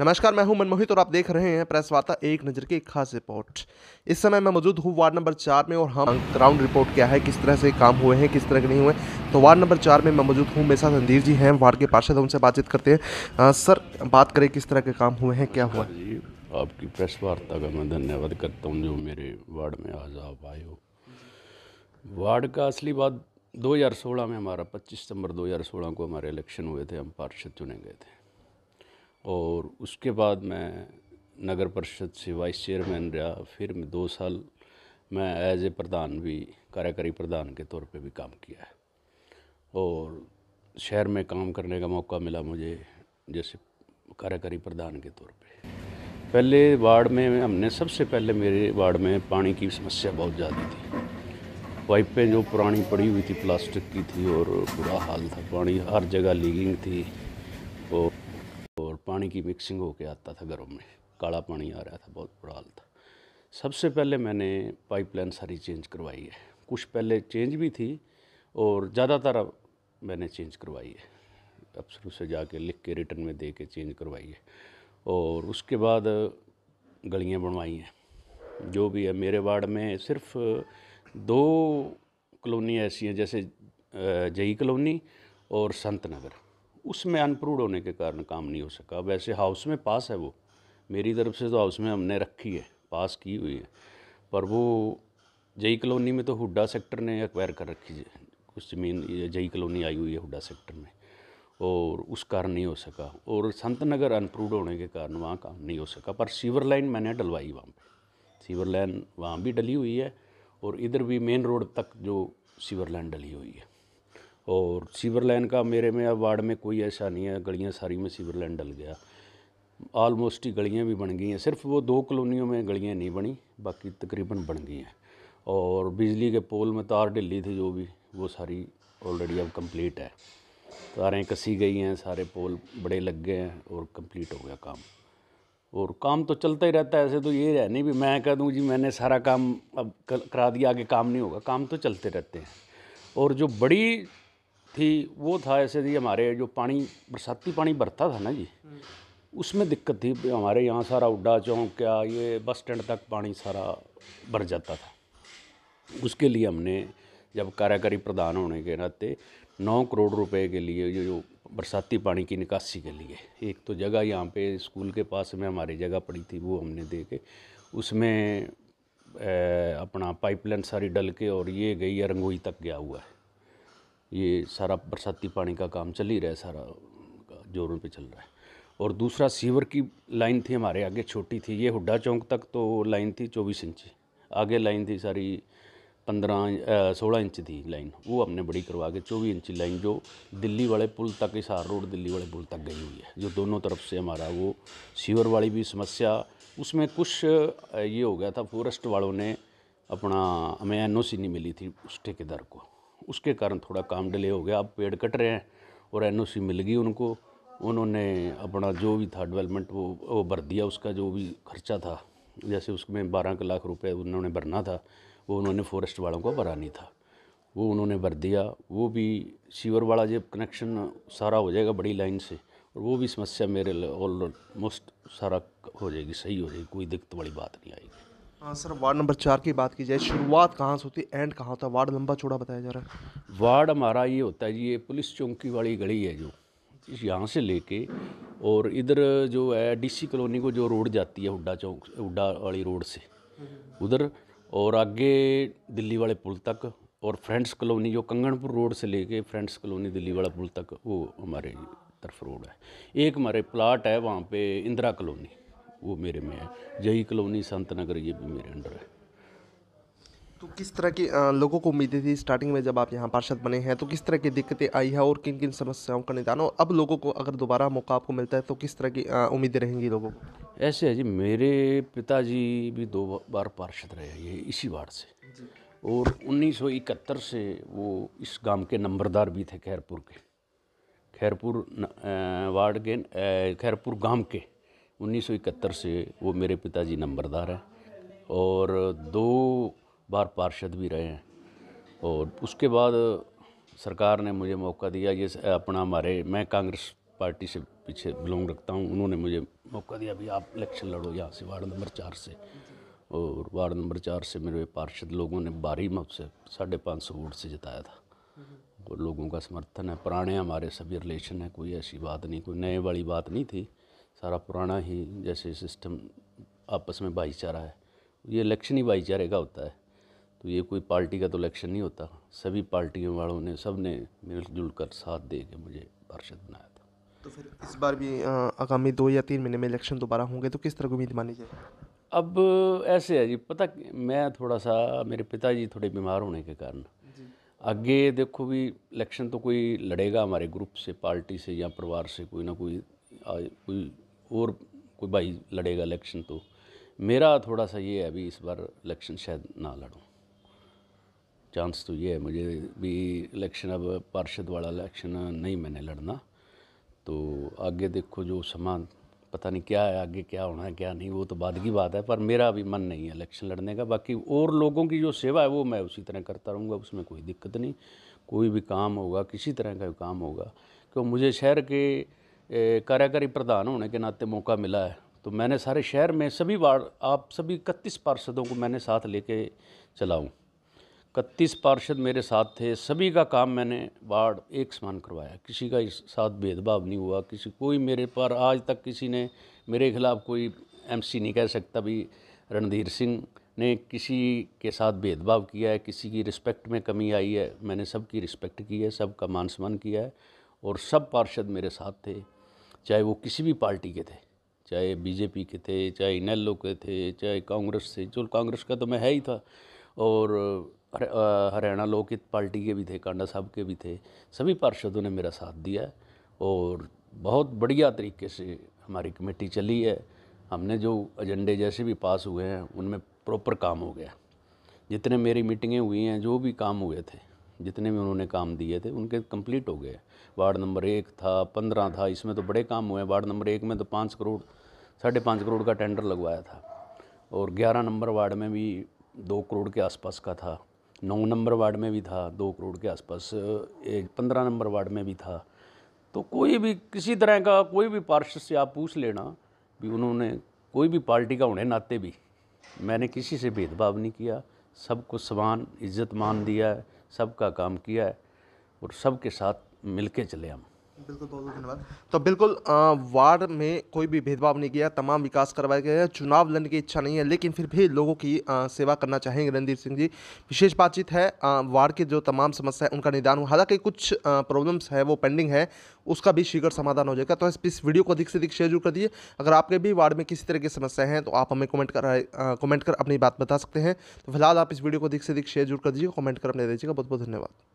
नमस्कार मैं हूं मनमोहित और आप देख रहे हैं प्रेस वार्ता एक नज़र की खास रिपोर्ट इस समय मैं मौजूद हूं वार्ड नंबर चार में और हम ग्राउंड रिपोर्ट क्या है किस तरह से काम हुए हैं किस तरह के नहीं हुए तो वार्ड नंबर चार में मैं मौजूद हूं मेरे साथ संदीप जी हैं वार्ड के पार्षद उनसे बातचीत करते हैं आ, सर बात करें किस तरह के काम हुए हैं क्या हुआ जी आपकी प्रेस वार्ता का मैं धन्यवाद करता हूँ जो मेरे वार्ड में आज आप आए हो वार्ड का असली बात 2016 में हमारा 25 सितंबर 2016 को हमारे इलेक्शन हुए थे हम पार्षद चुने गए थे और उसके बाद मैं नगर परिषद से वाइस चेयरमैन रहा फिर मैं दो साल मैं एज ए प्रधान भी कार्यकारी प्रधान के तौर पे भी काम किया है और शहर में काम करने का मौका मिला मुझे जैसे कार्यकारी प्रधान के तौर पे पहले वार्ड में हमने सबसे पहले मेरे वार्ड में पानी की समस्या बहुत ज़्यादा थी पाइपें जो पुरानी पड़ी हुई थी प्लास्टिक की थी और बुरा हाल था पानी हर जगह लीकिंग थी और पानी की मिक्सिंग होकर आता था गर्म में काला पानी आ रहा था बहुत बुरा हाल था सबसे पहले मैंने पाइपलाइन सारी चेंज करवाई है कुछ पहले चेंज भी थी और ज़्यादातर अब मैंने चेंज करवाई है अफसरों से जाके लिख के रिटर्न में दे के चेंज करवाई है और उसके बाद गलियाँ बनवाई हैं जो भी है मेरे वार्ड में सिर्फ दो कलोनियाँ ऐसी हैं जैसे जई कलोनी और संत नगर उसमें अनप्रूव होने के कारण काम नहीं हो सका वैसे हाउस में पास है वो मेरी तरफ से तो हाउस में हमने रखी है पास की हुई है पर वो जई कॉलोनी में तो हुड्डा सेक्टर ने एक्वायर कर रखी है कुछ ज़मीन जई कॉलोनी आई हुई है हुड्डा सेक्टर में और उस कारण नहीं हो सका और संत नगर अनप्रूव होने के कारण वहाँ काम नहीं हो सका पर सीवर लाइन मैंने डलवाई वहाँ पर सीवर लाइन वहाँ भी डली हुई है और इधर भी मेन रोड तक जो सीवर लाइन डली हुई है और सीवर लाइन का मेरे में अब वार्ड में कोई ऐसा नहीं है गलियाँ सारी में सीवर लाइन डल गया ऑलमोस्ट ही गलियाँ भी बन गई हैं सिर्फ वो दो कलोनियों में गलियाँ नहीं बनी बाकी तकरीबन बन गई हैं और बिजली के पोल में तार ढिली थी जो भी वो सारी ऑलरेडी अब कंप्लीट है तारें कसी गई हैं सारे पोल बड़े लग गए हैं और कंप्लीट हो गया काम और काम तो चलता ही रहता है ऐसे तो ये है नहीं भी मैं कह दूँ जी मैंने सारा काम अब करा दिया आगे काम नहीं होगा काम तो चलते रहते हैं और जो बड़ी थी वो था ऐसे थी हमारे जो पानी बरसाती पानी बरता था ना जी उसमें दिक्कत थी हमारे यहाँ सारा उड्डा चौंक क्या ये बस स्टैंड तक पानी सारा भर जाता था उसके लिए हमने जब कार्यकारी प्रधान होने के नाते नौ करोड़ रुपए के लिए जो, जो बरसाती पानी की निकासी के लिए एक तो जगह यहाँ पे स्कूल के पास में हमारी जगह पड़ी थी वो हमने दे के उसमें ए, अपना पाइपलाइन सारी डल के और ये गई रंगोई तक गया हुआ है ये सारा बरसाती पानी का काम चल ही रहा है सारा जोरों पे चल रहा है और दूसरा सीवर की लाइन थी हमारे आगे छोटी थी ये हुड्डा चौक तक तो लाइन थी चौबीस इंची आगे लाइन थी सारी पंद्रह सोलह इंच थी लाइन वो हमने बड़ी करवा के चौबीस इंची लाइन जो दिल्ली वाले पुल तक हिसार रोड दिल्ली वाले पुल तक गई हुई है जो दोनों तरफ से हमारा वो सीवर वाली भी समस्या उसमें कुछ ये हो गया था फॉरेस्ट वालों ने अपना हमें एन नहीं मिली थी उस ठेकेदार को उसके कारण थोड़ा काम डिले हो गया अब पेड़ कट रहे हैं और एन मिल गई उनको उन्होंने अपना जो भी था डेवलपमेंट वो वो भर दिया उसका जो भी खर्चा था जैसे उसमें बारह लाख रुपए उन्होंने भरना था वो उन्होंने फॉरेस्ट वालों को भरा नहीं था वो उन्होंने भर दिया वो भी शिवर वाला जब कनेक्शन सारा हो जाएगा बड़ी लाइन से और वो भी समस्या मेरे ऑलमोस्ट सारा हो जाएगी सही हो जाएगी कोई दिक्कत वाली बात नहीं आएगी हाँ सर वार्ड नंबर चार की बात की जाए शुरुआत कहाँ से होती है एंड कहाँ होता है वार्ड लंबा चौड़ा बताया जा रहा है वार्ड हमारा ये होता है जी ये पुलिस चौकी वाली गली है जो यहाँ से लेके और इधर जो है डीसी कॉलोनी को जो रोड जाती है हुड्डा चौक हुड्डा वाली रोड से उधर और आगे दिल्ली वाले पुल तक और फ्रेंड्स कॉलोनी जो कंगनपुर रोड से लेके फ्रेंड्स कॉलोनी दिल्ली वाला पुल तक वो हमारे तरफ रोड है एक हमारे प्लाट है वहाँ पे इंदिरा कॉलोनी वो मेरे में है जही कॉलोनी संत नगर ये भी मेरे अंडर है तो किस तरह की लोगों को उम्मीदें थी स्टार्टिंग में जब आप यहाँ पार्षद बने हैं तो किस तरह की दिक्कतें आई है और किन किन समस्याओं का निदान और अब लोगों को अगर दोबारा मौका आपको मिलता है तो किस तरह की उम्मीदें रहेंगी लोगों को ऐसे है जी मेरे पिताजी भी दो बार पार्षद रहे ये इसी वार्ड से और 1971 से वो इस गांव के नंबरदार भी थे खैरपुर के खैरपुर वार्ड के खैरपुर गांव के 1971 से वो मेरे पिताजी नंबरदार हैं और दो बार पार्षद भी रहे हैं और उसके बाद सरकार ने मुझे मौका दिया ये अपना हमारे मैं कांग्रेस पार्टी से पीछे बिलोंग रखता हूँ उन्होंने मुझे मौका दिया भी आप इलेक्शन लड़ो यहाँ से वार्ड नंबर चार से और वार्ड नंबर चार से मेरे पार्षद लोगों ने बारी मत से साढ़े पाँच सौ वोट से जिताया था और लोगों का समर्थन है पुराने हमारे सभी रिलेशन है कोई ऐसी बात नहीं कोई नए वाली बात नहीं थी सारा पुराना ही जैसे सिस्टम आपस में भाईचारा है ये इलेक्शन ही भाईचारे का होता है तो ये कोई पार्टी का तो इलेक्शन नहीं होता सभी पार्टियों वालों ने सब ने मिलजुल कर साथ दे के मुझे पार्षद बनाया था तो फिर इस बार भी आगामी दो या तीन महीने में इलेक्शन दोबारा होंगे तो किस तरह की उम्मीद मानी जाए अब ऐसे है जी पता मैं थोड़ा सा मेरे पिताजी थोड़े बीमार होने के कारण आगे देखो भी इलेक्शन तो कोई लड़ेगा हमारे ग्रुप से पार्टी से या परिवार से कोई ना कोई कोई और कोई भाई लड़ेगा इलेक्शन तो मेरा थोड़ा सा ये है अभी इस बार इलेक्शन शायद ना लड़ूँ चांस तो ये है मुझे भी इलेक्शन अब पार्षद वाला इलेक्शन नहीं मैंने लड़ना तो आगे देखो जो समान पता नहीं क्या है आगे क्या होना है क्या नहीं वो तो बाद की बात है पर मेरा अभी मन नहीं है इलेक्शन लड़ने का बाकी और लोगों की जो सेवा है वो मैं उसी तरह करता रहूँगा उसमें कोई दिक्कत नहीं कोई भी काम होगा किसी तरह का भी काम होगा क्यों मुझे शहर के कार्यकारी प्रधान होने के नाते मौका मिला है तो मैंने सारे शहर में सभी वार्ड आप सभी इकतीस पार्षदों को मैंने साथ लेके चलाऊँ इकतीस पार्षद मेरे साथ थे सभी का काम मैंने वार्ड एक समान करवाया किसी का इस साथ भेदभाव नहीं हुआ किसी कोई मेरे पर आज तक किसी ने मेरे खिलाफ़ कोई एमसी नहीं कह सकता भी रणधीर सिंह ने किसी के साथ भेदभाव किया है किसी की रिस्पेक्ट में कमी आई है मैंने सबकी रिस्पेक्ट की है सबका मान सम्मान किया है और सब पार्षद मेरे साथ थे चाहे वो किसी भी पार्टी के थे चाहे बीजेपी के थे चाहे इन के थे चाहे कांग्रेस से जो कांग्रेस का तो मैं है ही था और हरियाणा लोकित पार्टी के भी थे कांडा साहब के भी थे सभी पार्षदों ने मेरा साथ दिया और बहुत बढ़िया तरीके से हमारी कमेटी चली है हमने जो एजेंडे जैसे भी पास हुए हैं उनमें प्रॉपर काम हो गया जितने मेरी मीटिंगें हुई हैं जो भी काम हुए थे जितने भी उन्होंने काम दिए थे उनके कंप्लीट हो गए वार्ड नंबर एक था पंद्रह था इसमें तो बड़े काम हुए वार्ड नंबर एक में तो पाँच करोड़ साढ़े पाँच करोड़ का टेंडर लगवाया था और ग्यारह नंबर वार्ड में भी दो करोड़ के आसपास का था नौ नंबर वार्ड में भी था दो करोड़ के आसपास एक पंद्रह नंबर वार्ड में भी था तो कोई भी किसी तरह का कोई भी पार्षद से आप पूछ लेना भी उन्होंने कोई भी पार्टी का उन्हें नाते भी मैंने किसी से भेदभाव नहीं किया सबको समान इज्जत मान दिया है सबका काम किया है और सबके साथ मिल चले हम बिल्कुल बहुत बहुत धन्यवाद तो बिल्कुल वार्ड में कोई भी भेदभाव नहीं किया तमाम विकास करवाए गए हैं चुनाव लड़ने की इच्छा नहीं है लेकिन फिर भी लोगों की आ, सेवा करना चाहेंगे रणदीप सिंह जी विशेष बातचीत है वार्ड की जो तमाम समस्या है उनका निदान हो हालांकि कुछ प्रॉब्लम्स है वो पेंडिंग है उसका भी शीघ्र समाधान हो जाएगा तो इस वीडियो को अधिक से अधिक शेयर जरूर कर दिए अगर आपके भी वार्ड में किसी तरह की समस्या है तो आप हमें कमेंट कर कमेंट कर अपनी बात बता सकते हैं तो फिलहाल आप इस वीडियो को अधिक से अधिक शेयर जरूर कर दीजिए कमेंट कर अपने दीजिएगा बहुत बहुत धन्यवाद